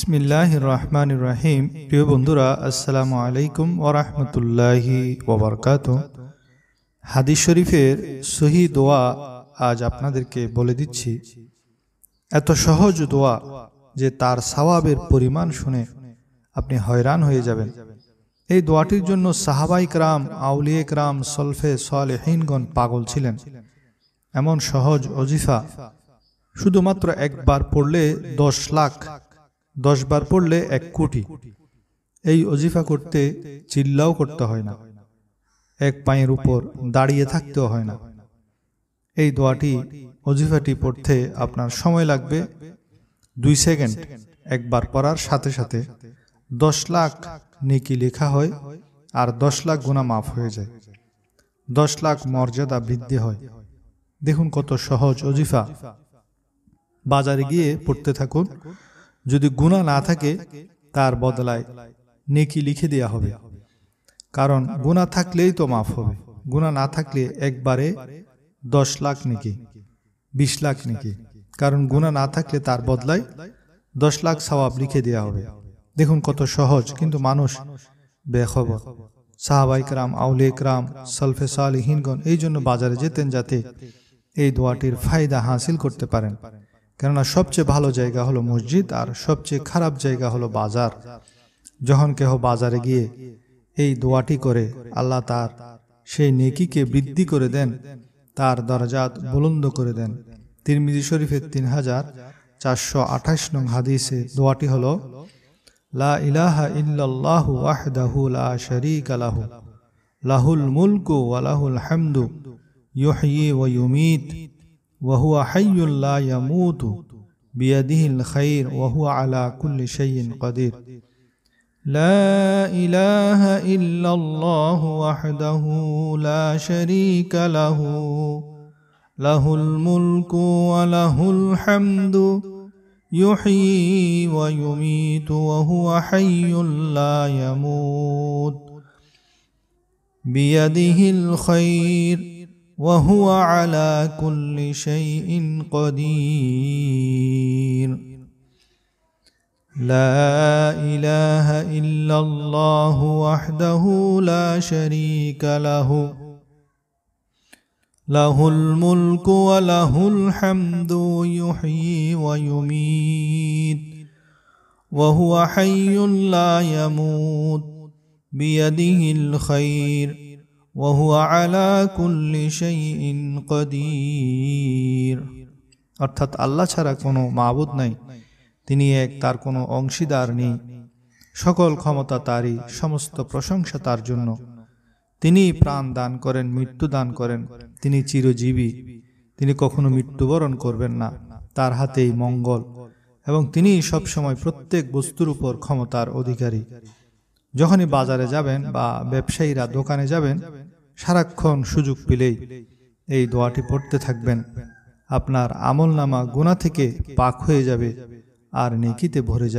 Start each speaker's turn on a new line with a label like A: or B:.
A: বিসমিল্লাহ রহমান রাহিম প্রিয় বন্ধুরা আসসালামু আলাইকুম ওরহমতুল্লাহি ওবরকাত হাদিস শরীফের সহি দোয়া আজ আপনাদেরকে বলে দিচ্ছি এত সহজ দোয়া যে তার সাবাবের পরিমাণ শুনে আপনি হয়রান হয়ে যাবেন এই দোয়াটির জন্য সাহাবাইক রাম আউলিয়েক রাম সলফে সলেহীনগণ পাগল ছিলেন এমন সহজ অজিফা শুধুমাত্র একবার পড়লে দশ লাখ দশ বার পড়লে এক কোটি এই অজিফা করতে চিল্লাও করতে হয় না এক পায়ের উপর দাঁড়িয়ে থাকতেও হয় না এই দোয়াটি অজিফাটি পড়তে আপনার সময় লাগবে দুই সেকেন্ড একবার পড়ার সাথে সাথে দশ লাখ নেকি লেখা হয় আর দশ লাখ গুণা মাফ হয়ে যায় দশ লাখ মর্যাদা বৃদ্ধি হয় দেখুন কত সহজ অজিফা বাজারে গিয়ে পড়তে থাকুন যদি গুণা না থাকে তার বদলায় নেকি লিখে দেয়া হবে কারণ গুণা থাকলেই তো মাফ হবে গুণা না থাকলে একবারে দশ লাখ নেকি বিশ লাখ নেকি কারণ গুণা না থাকলে তার বদলায় দশ লাখ সবাব লিখে দেয়া হবে দেখুন কত সহজ কিন্তু মানুষ বেখবর সাহাবাইকরাম আউলে ইকরাম সলফে হিনগন এই জন্য বাজারে যেতেন যাতে এই দোয়াটির ফায়দা হাসিল করতে পারেন কেননা সবচেয়ে ভালো জায়গা হলো মসজিদ আর সবচেয়ে খারাপ জায়গা হলো বাজার যখন কেহ বাজারে গিয়ে এই দোয়াটি করে আল্লাহ তার সেই নেকিকে বৃদ্ধি করে দেন তার দরজাত বুলন্দ করে দেন তিরমিজি শরীফের তিন হাজার চারশো আঠাশ নং হাদিসে দোয়াটি হল লা ইলাহা ইল্লাল্লাহু ওয়াহদাহু লা শারীকা লাহু লাহুল মুলকু ওয়া লাহুল হামদু ইউহয়ি ওয়া ইউমীত وهو حي لا يموت بيده الخير وهو على كل شيء قدير لا إله إلا الله وحده لا شريك له له الملك وله الحمد يحيي ويميت وهو حي لا يموت بيده الخير وهو على كل شيء قدير لا اله الا الله وحده لا شريك له له الملك وله الحمد يحيي ويميت وهو حي لا يموت بيده الخير অর্থাৎ আল্লাহ ছাড়া কোনো মাবুদ নাই তিনি এক তার কোনো অংশীদার নেই সকল ক্ষমতা তারই সমস্ত প্রশংসা তার জন্য তিনি প্রাণ দান করেন মৃত্যু দান করেন তিনি চিরজীবী তিনি কখনো মৃত্যুবরণ করবেন না তার হাতেই মঙ্গল এবং তিনি সবসময় প্রত্যেক বস্তুর উপর ক্ষমতার অধিকারী যখনই বাজারে যাবেন বা ব্যবসায়ীরা দোকানে যাবেন সারাক্ষণ সুযোগ পেলেই এই দোয়াটি পড়তে থাকবেন আপনার আমল নামা গুণা থেকে পাক হয়ে যাবে আর নেকিতে ভরে যাবে